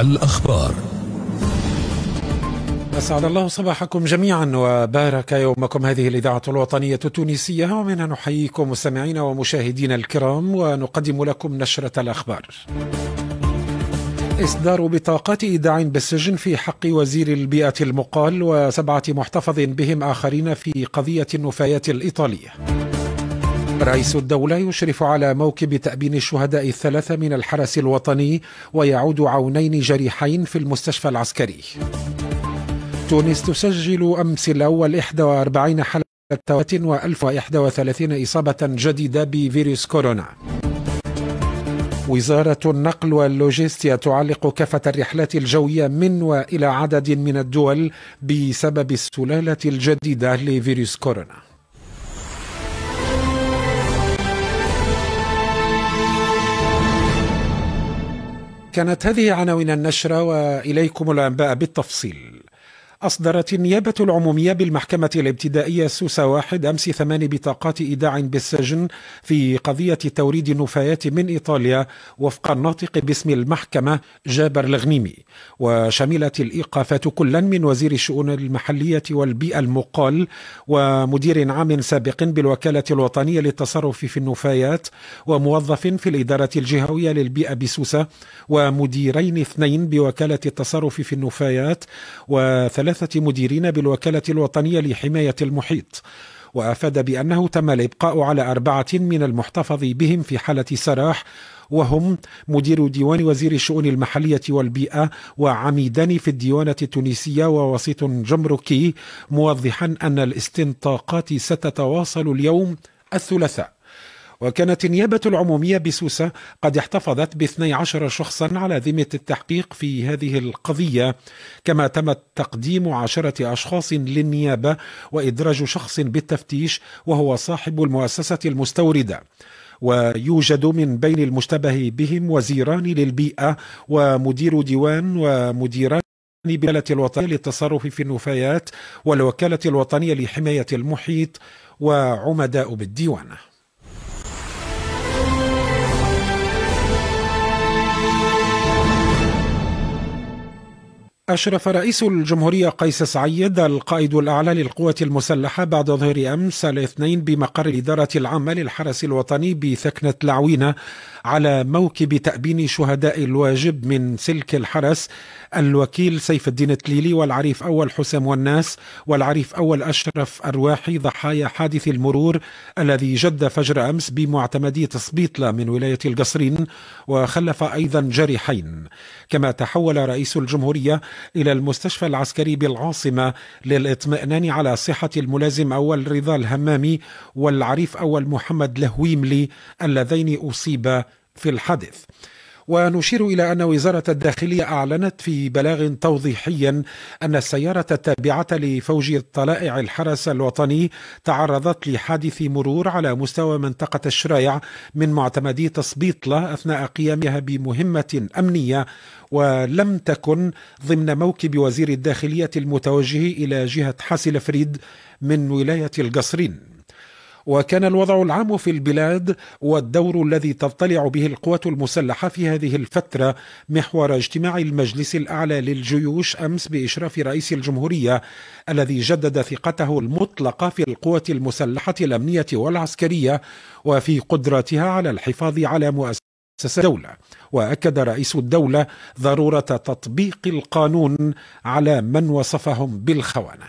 الأخبار أسعد الله صباحكم جميعا وبارك يومكم هذه الإذاعة الوطنية التونسية ومنها نحييكم مستمعينا ومشاهدينا الكرام ونقدم لكم نشرة الأخبار إصدار بطاقات إيداع بالسجن في حق وزير البيئة المقال وسبعة محتفظ بهم آخرين في قضية النفايات الإيطالية رئيس الدولة يشرف على موكب تأبين الشهداء الثلاثة من الحرس الوطني ويعود عونين جريحين في المستشفى العسكري تونس تسجل أمس الأول 41 حالة و 1031 إصابة جديدة بفيروس كورونا وزارة النقل واللوجستيا تعلق كافة الرحلات الجوية من وإلى عدد من الدول بسبب السلالة الجديدة لفيروس كورونا كانت هذه عناوين النشرة وإليكم الأنباء بالتفصيل أصدرت النيابة العمومية بالمحكمة الابتدائية سوسة واحد أمس ثمان بطاقات إيداع بالسجن في قضية توريد النفايات من إيطاليا وفق الناطق باسم المحكمة جابر الغنيمي وشملت الإيقافات كلا من وزير الشؤون المحلية والبيئة المقال ومدير عام سابق بالوكالة الوطنية للتصرف في النفايات وموظف في الإدارة الجهوية للبيئة بسوسة ومديرين اثنين بوكالة التصرف في النفايات وثلاثة ثلاثة مديرين بالوكالة الوطنية لحماية المحيط وأفاد بأنه تم الإبقاء على أربعة من المحتفظ بهم في حالة سراح وهم مدير ديوان وزير الشؤون المحلية والبيئة وعميدان في الديوانة التونسية ووسيط جمركي موضحا أن الاستنطاقات ستتواصل اليوم الثلاثاء وكانت النيابة العمومية بسوسة قد احتفظت ب 12 شخصا على ذمة التحقيق في هذه القضية كما تم تقديم عشرة أشخاص للنيابة وإدراج شخص بالتفتيش وهو صاحب المؤسسة المستوردة ويوجد من بين المشتبه بهم وزيران للبيئة ومدير ديوان ومديران بالوكالة الوطنية للتصرف في النفايات والوكالة الوطنية لحماية المحيط وعمداء بالديوان أشرف رئيس الجمهورية قيس سعيد القائد الأعلى للقوات المسلحة بعد ظهر أمس الاثنين بمقر الإدارة العامة للحرس الوطني بثكنة العوينة على موكب تأبين شهداء الواجب من سلك الحرس الوكيل سيف الدين التليلي والعريف أول حسام والناس والعريف أول أشرف أرواحي ضحايا حادث المرور الذي جد فجر أمس بمعتمدية سبيطلة من ولاية القصرين وخلف أيضا جريحين كما تحول رئيس الجمهورية إلى المستشفى العسكري بالعاصمة للاطمئنان على صحة الملازم أول رضا الهمامي والعريف أول محمد لهويملي اللذين أصيبا في الحادث ونشير إلى أن وزارة الداخلية أعلنت في بلاغ توضيحي أن السيارة التابعة لفوج طلائع الحرس الوطني تعرضت لحادث مرور على مستوى منطقة الشرايع من معتمدي تصبيطلة أثناء قيامها بمهمة أمنية ولم تكن ضمن موكب وزير الداخلية المتوجه إلى جهة حاسل فريد من ولاية القصرين وكان الوضع العام في البلاد والدور الذي تضطلع به القوات المسلحة في هذه الفترة محور اجتماع المجلس الأعلى للجيوش أمس بإشراف رئيس الجمهورية الذي جدد ثقته المطلقة في القوة المسلحة الأمنية والعسكرية وفي قدرتها على الحفاظ على مؤسسة الدولة وأكد رئيس الدولة ضرورة تطبيق القانون على من وصفهم بالخونة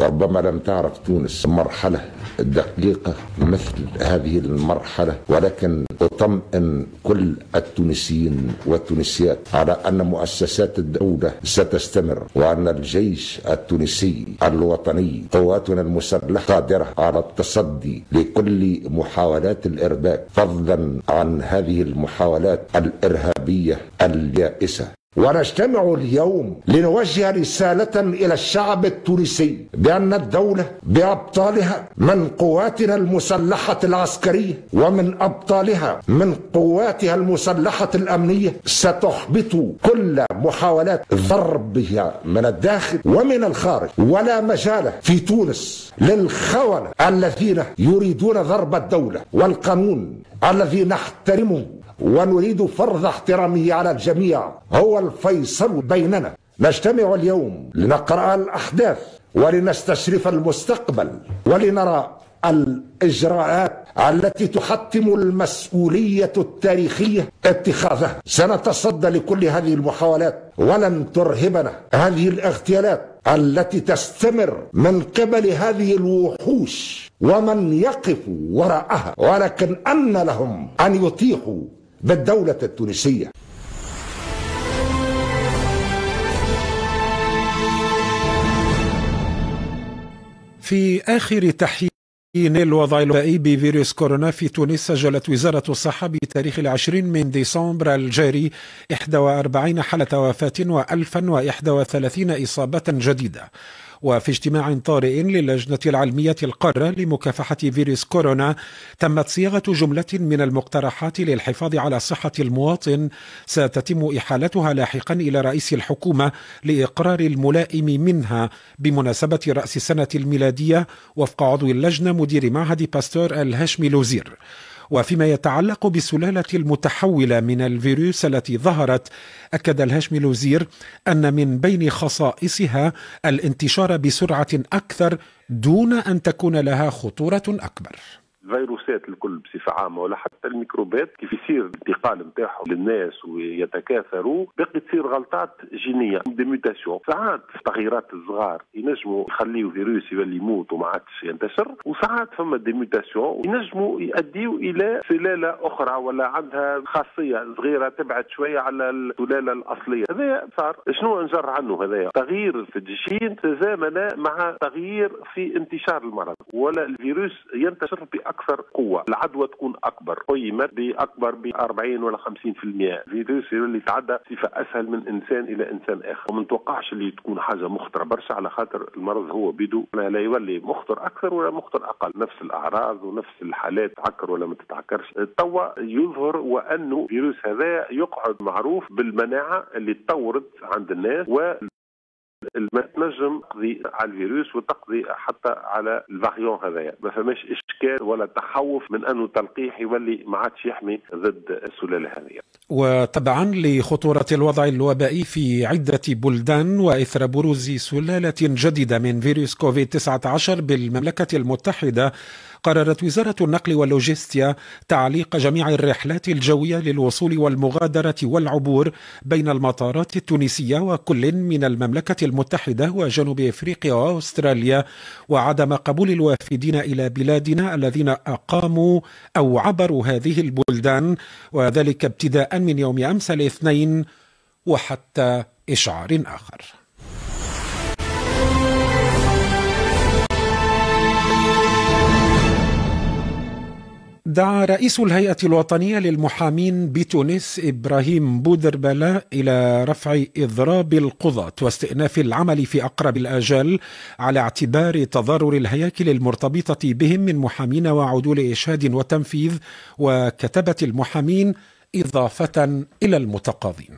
ربما لم تعرف تونس مرحلة دقيقة مثل هذه المرحلة ولكن أطمئن كل التونسيين والتونسيات على أن مؤسسات الدولة ستستمر وأن الجيش التونسي الوطني قواتنا المسلحة قادرة على التصدي لكل محاولات الإرباك فضلا عن هذه المحاولات الإرهابية اليائسة ونجتمع اليوم لنوجه رسالة إلى الشعب التونسي بأن الدولة بأبطالها من قواتنا المسلحة العسكرية ومن أبطالها من قواتها المسلحة الأمنية ستحبط كل محاولات ضربها من الداخل ومن الخارج ولا مجال في تونس للخونة الذين يريدون ضرب الدولة والقانون الذي نحترمه ونريد فرض احترامه على الجميع هو الفيصل بيننا نجتمع اليوم لنقرأ الأحداث ولنستشرف المستقبل ولنرى الإجراءات التي تحتم المسؤولية التاريخية اتخاذها سنتصدى لكل هذه المحاولات ولن ترهبنا هذه الاغتيالات التي تستمر من قبل هذه الوحوش ومن يقف وراءها ولكن أن لهم أن يطيحوا بالدولة التونسية في آخر تحيين الوضع الوبائي بفيروس كورونا في تونس سجلت وزارة الصحة بتاريخ العشرين من ديسمبر الجاري 41 حالة وفاة و1031 إصابة جديدة وفي اجتماع طارئ للجنة العلمية القارة لمكافحة فيروس كورونا تمت صياغة جملة من المقترحات للحفاظ على صحة المواطن ستتم إحالتها لاحقا إلى رئيس الحكومة لإقرار الملائم منها بمناسبة رأس السنة الميلادية وفق عضو اللجنة مدير معهد باستور الهاشمي لوزير وفيما يتعلق بالسلالة المتحولة من الفيروس التي ظهرت أكد الهاشمي الوزير أن من بين خصائصها الانتشار بسرعة أكثر دون أن تكون لها خطورة أكبر فيروسات الكل بصفه عامه ولا حتى الميكروبات كيف يصير الانتقال نتاعهم للناس ويتكاثروا باقي تصير غلطات جينيه دي ميوتاسيون ساعات التغييرات الصغار ينجموا يخليوا فيروس يولي يموت وما عادش ينتشر وساعات فما دي ميوتاسيون ينجموا يؤديوا الى سلاله اخرى ولا عندها خاصيه صغيره تبعد شويه على السلاله الاصليه هذا صار شنو نجر عنه هذا تغيير في الجين تزامن مع تغيير في انتشار المرض ولا الفيروس ينتشر بأكثر اكثر قوه، العدوى تكون اكبر، قيمت باكبر ب 40 ولا 50%، فيروس اللي يتعدى صفه اسهل من انسان الى انسان اخر، وما نتوقعش اللي تكون حاجه مخطره برشا على خاطر المرض هو بدو لا يولي مخطر اكثر ولا مخطر اقل، نفس الاعراض ونفس الحالات تعكر ولا ما تتعكرش، توا يظهر وانه فيروس هذا يقعد معروف بالمناعه اللي تطورت عند الناس و ما تنجم تقضي على الفيروس وتقضي حتى على الفاريون هذايا ما فماش اشكال ولا تخوف من انه تلقيح يولي ما عادش يحمي ضد السلاله هذه وطبعا لخطوره الوضع الوبائي في عده بلدان واثر بروز سلاله جديده من فيروس كوفيد 19 بالمملكه المتحده قررت وزارة النقل واللوجستيا تعليق جميع الرحلات الجوية للوصول والمغادرة والعبور بين المطارات التونسية وكل من المملكة المتحدة وجنوب افريقيا واستراليا وعدم قبول الوافدين الى بلادنا الذين اقاموا او عبروا هذه البلدان وذلك ابتداء من يوم امس الاثنين وحتى اشعار اخر دعا رئيس الهيئة الوطنية للمحامين بتونس إبراهيم بودربلا إلى رفع إضراب القضاة واستئناف العمل في أقرب الآجال على اعتبار تضرر الهياكل المرتبطة بهم من محامين وعدول إشهاد وتنفيذ وكتبة المحامين إضافة إلى المتقاضين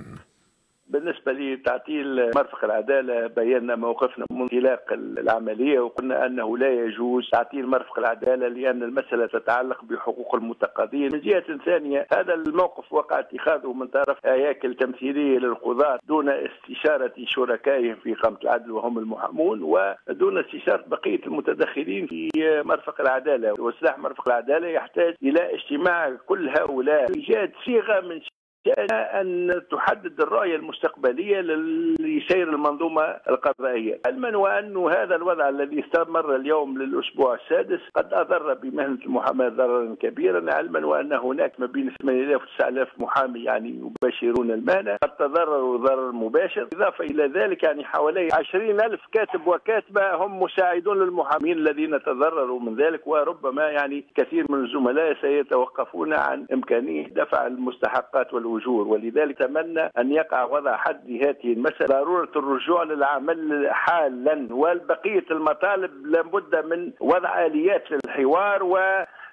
بالنسبة لتعطيل مرفق العدالة بينا موقفنا من انطلاق العملية وقلنا أنه لا يجوز تعطيل مرفق العدالة لأن المسألة تتعلق بحقوق المتقاضين من جهة ثانية هذا الموقف وقع اتخاذه من طرف هياكل تمثيلية للقضاة دون استشارة شركائهم في قامة العدل وهم المحامون ودون استشارة بقية المتدخلين في مرفق العدالة وسلاح مرفق العدالة يحتاج إلى اجتماع كل هؤلاء إيجاد صيغة من شأنها أن تحدد الرؤية المستقبلية لسير المنظومة القضائية علما وأن هذا الوضع الذي استمر اليوم للأسبوع السادس قد أضر بمهنة المحاماة ضررا كبيرا علما وأن هناك ما بين 8000 و 9000 محامي يعني يباشرون المهنة قد تضرروا ضرر مباشر إضافة إلى ذلك يعني حوالي 20000 كاتب وكاتبة هم مساعدون للمحامين الذين تضرروا من ذلك وربما يعني كثير من الزملاء سيتوقفون عن إمكانية دفع المستحقات والوجود الأجور ولذلك أتمنى أن يقع وضع حد لهذه المسألة ضرورة الرجوع للعمل حالا والبقية المطالب لابد من وضع آليات للحوار و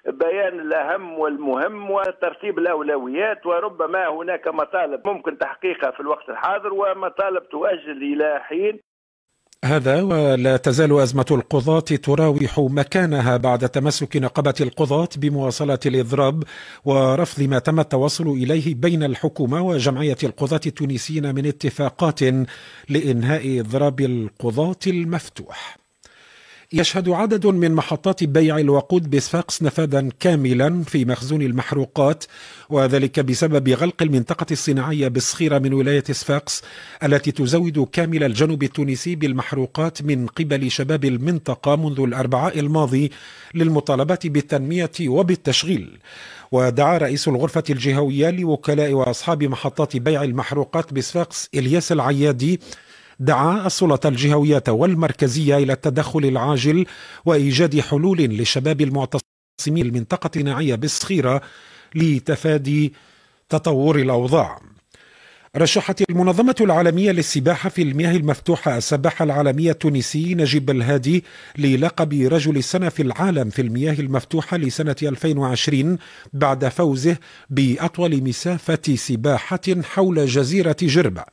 بيان الأهم والمهم وترتيب الأولويات وربما هناك مطالب ممكن تحقيقها في الوقت الحاضر ومطالب تؤجل إلى حين هذا ولا تزال أزمة القضاة تراوح مكانها بعد تمسك نقابة القضاة بمواصلة الإضراب ورفض ما تم التوصل إليه بين الحكومة وجمعية القضاة التونسيين من اتفاقات لإنهاء إضراب القضاة المفتوح يشهد عدد من محطات بيع الوقود بصفاقس نفاذا كاملا في مخزون المحروقات وذلك بسبب غلق المنطقة الصناعية بالصخيرة من ولاية صفاقس التي تزود كامل الجنوب التونسي بالمحروقات من قبل شباب المنطقة منذ الأربعاء الماضي للمطالبة بالتنمية وبالتشغيل ودعا رئيس الغرفة الجهوية لوكلاء وأصحاب محطات بيع المحروقات بصفاقس إلياس العيادي دعا السلطة الجهوية والمركزية إلى التدخل العاجل وإيجاد حلول لشباب المعتصمين المنطقة الناعية بالصخيرة لتفادي تطور الأوضاع رشحت المنظمة العالمية للسباحة في المياه المفتوحة السباح العالمي التونسي نجيب الهادي للقب رجل السنة في العالم في المياه المفتوحة لسنة 2020 بعد فوزه بأطول مسافة سباحة حول جزيرة جربة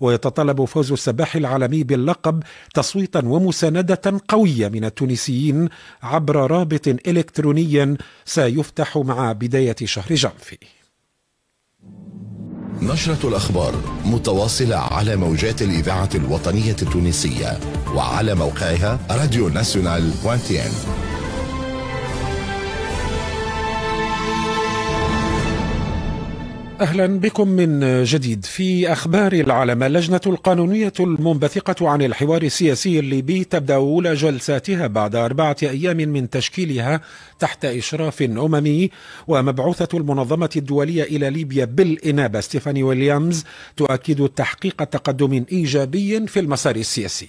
ويتطلب فوز السباح العالمي باللقب تصويتا ومساندة قوية من التونسيين عبر رابط إلكتروني سيفتح مع بداية شهر جانفي نشرة الأخبار متواصلة على موجات الإذاعة الوطنية التونسية وعلى موقعها راديو ناسيونال وانتين اهلا بكم من جديد في اخبار العالم اللجنه القانونيه المنبثقه عن الحوار السياسي الليبي تبدا اولى جلساتها بعد اربعه ايام من تشكيلها تحت اشراف اممي ومبعوثه المنظمه الدوليه الى ليبيا بالانابه ستيفاني ويليامز تؤكد تحقيق تقدم ايجابي في المسار السياسي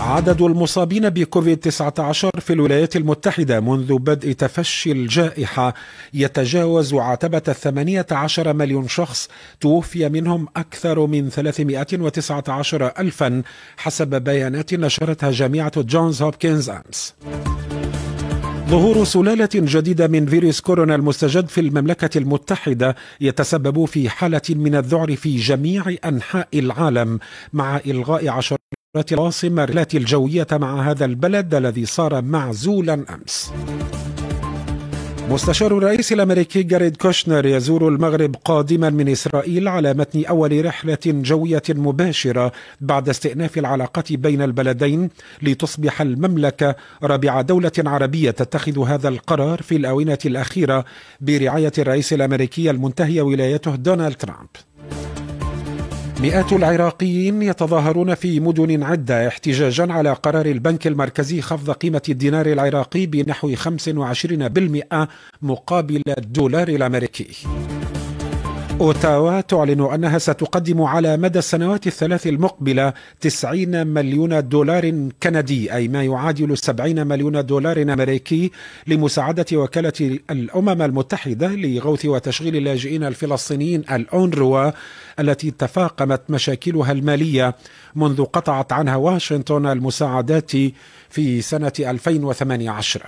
عدد المصابين بكوفيد-19 في الولايات المتحدة منذ بدء تفشي الجائحة يتجاوز عتبة 18 مليون شخص توفي منهم أكثر من 319 ألفا حسب بيانات نشرتها جامعة جونز هوبكنز أمس ظهور سلالة جديدة من فيروس كورونا المستجد في المملكة المتحدة يتسبب في حالة من الذعر في جميع أنحاء العالم مع إلغاء عشرات العاصمة الرحلات الجوية مع هذا البلد الذي صار معزولا أمس مستشار الرئيس الامريكي جاريد كوشنر يزور المغرب قادما من اسرائيل على متن اول رحله جويه مباشره بعد استئناف العلاقه بين البلدين لتصبح المملكه رابع دوله عربيه تتخذ هذا القرار في الاونه الاخيره برعايه الرئيس الامريكي المنتهي ولايته دونالد ترامب مئات العراقيين يتظاهرون في مدن عدة احتجاجا على قرار البنك المركزي خفض قيمة الدينار العراقي بنحو 25% مقابل الدولار الأمريكي أوتاوا تعلن أنها ستقدم على مدى السنوات الثلاث المقبلة 90 مليون دولار كندي أي ما يعادل 70 مليون دولار أمريكي لمساعدة وكالة الأمم المتحدة لغوث وتشغيل اللاجئين الفلسطينيين الأونروا التي تفاقمت مشاكلها المالية منذ قطعت عنها واشنطن المساعدات في سنة 2018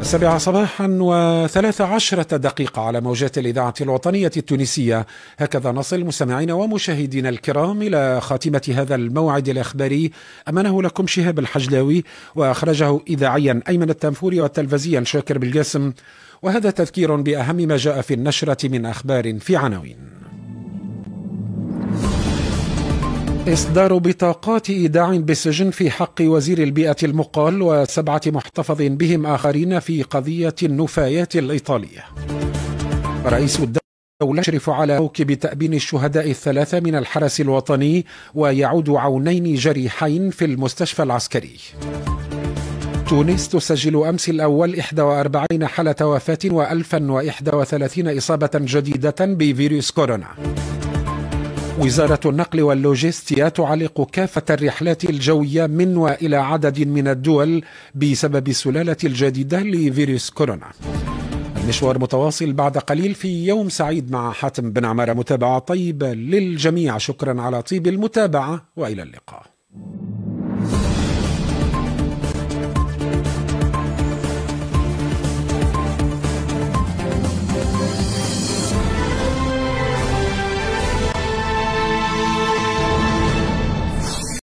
السابعة صباحا وثلاث عشرة دقيقة على موجات الإذاعة الوطنية التونسية هكذا نصل مستمعينا ومشاهدينا الكرام إلى خاتمة هذا الموعد الإخباري أمنه لكم شهاب الحجلاوي وأخرجه إذاعيا أيمن التنفوري والتلفزيا شاكر بالجسم وهذا تذكير بأهم ما جاء في النشرة من أخبار في عناوين إصدار بطاقات إيداع بالسجن في حق وزير البيئة المقال وسبعة محتفظ بهم آخرين في قضية النفايات الإيطالية رئيس الدولة يشرف على موكب تأبين الشهداء الثلاثة من الحرس الوطني ويعود عونين جريحين في المستشفى العسكري تونس تسجل أمس الأول 41 حالة وفاة و1031 إصابة جديدة بفيروس كورونا وزارة النقل واللوجستيا تعلق كافة الرحلات الجوية من وإلى عدد من الدول بسبب السلالة الجديدة لفيروس كورونا المشوار متواصل بعد قليل في يوم سعيد مع حاتم بن عمارة متابعة طيبة للجميع شكرا على طيب المتابعة وإلى اللقاء